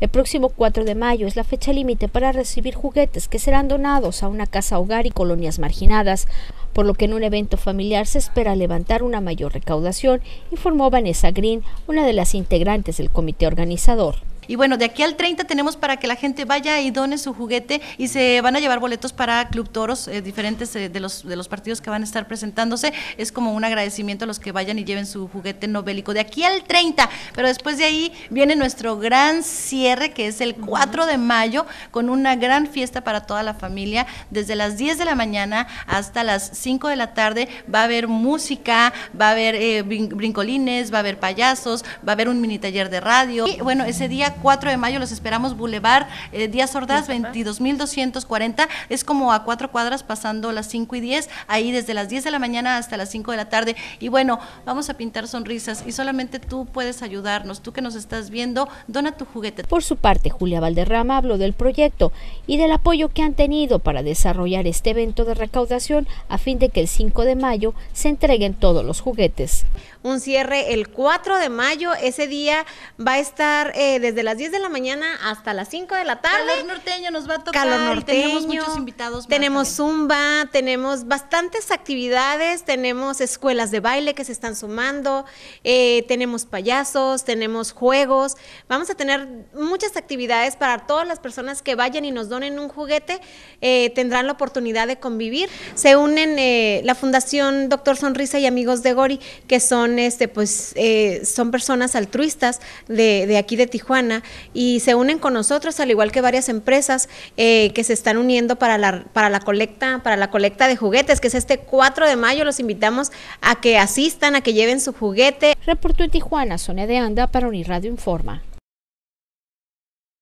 El próximo 4 de mayo es la fecha límite para recibir juguetes que serán donados a una casa hogar y colonias marginadas, por lo que en un evento familiar se espera levantar una mayor recaudación, informó Vanessa Green, una de las integrantes del comité organizador. Y bueno, de aquí al 30 tenemos para que la gente vaya y done su juguete y se van a llevar boletos para Club Toros, eh, diferentes eh, de, los, de los partidos que van a estar presentándose. Es como un agradecimiento a los que vayan y lleven su juguete novélico. De aquí al 30, pero después de ahí viene nuestro gran cierre, que es el 4 de mayo, con una gran fiesta para toda la familia. Desde las 10 de la mañana hasta las 5 de la tarde va a haber música, va a haber eh, brincolines, va a haber payasos, va a haber un mini taller de radio. Y bueno, ese día 4 de mayo los esperamos, Boulevard eh, Díaz Ordaz, 22.240. Es como a cuatro cuadras pasando las 5 y 10, ahí desde las 10 de la mañana hasta las 5 de la tarde. Y bueno, vamos a pintar sonrisas y solamente tú puedes ayudarnos, tú que nos estás viendo, dona tu juguete. Por su parte, Julia Valderrama habló del proyecto y del apoyo que han tenido para desarrollar este evento de recaudación a fin de que el 5 de mayo se entreguen todos los juguetes. Un cierre el 4 de mayo, ese día va a estar eh, desde las 10 de la mañana hasta las 5 de la tarde. Calor norteño nos va a tocar. Calor norteño. tenemos muchos invitados. tenemos zumba, tenemos bastantes actividades, tenemos escuelas de baile que se están sumando, eh, tenemos payasos, tenemos juegos. Vamos a tener muchas actividades para todas las personas que vayan y nos donen un juguete, eh, tendrán la oportunidad de convivir. Se unen eh, la Fundación Doctor Sonrisa y Amigos de Gori, que son, este, pues, son personas altruistas de, de aquí de Tijuana y se unen con nosotros, al igual que varias empresas eh, que se están uniendo para la, colecta, para la colecta de juguetes, que es este 4 de mayo. Los invitamos a que asistan, a que lleven su juguete. Reportó en Tijuana, Sonia de Anda, para Unir Informa.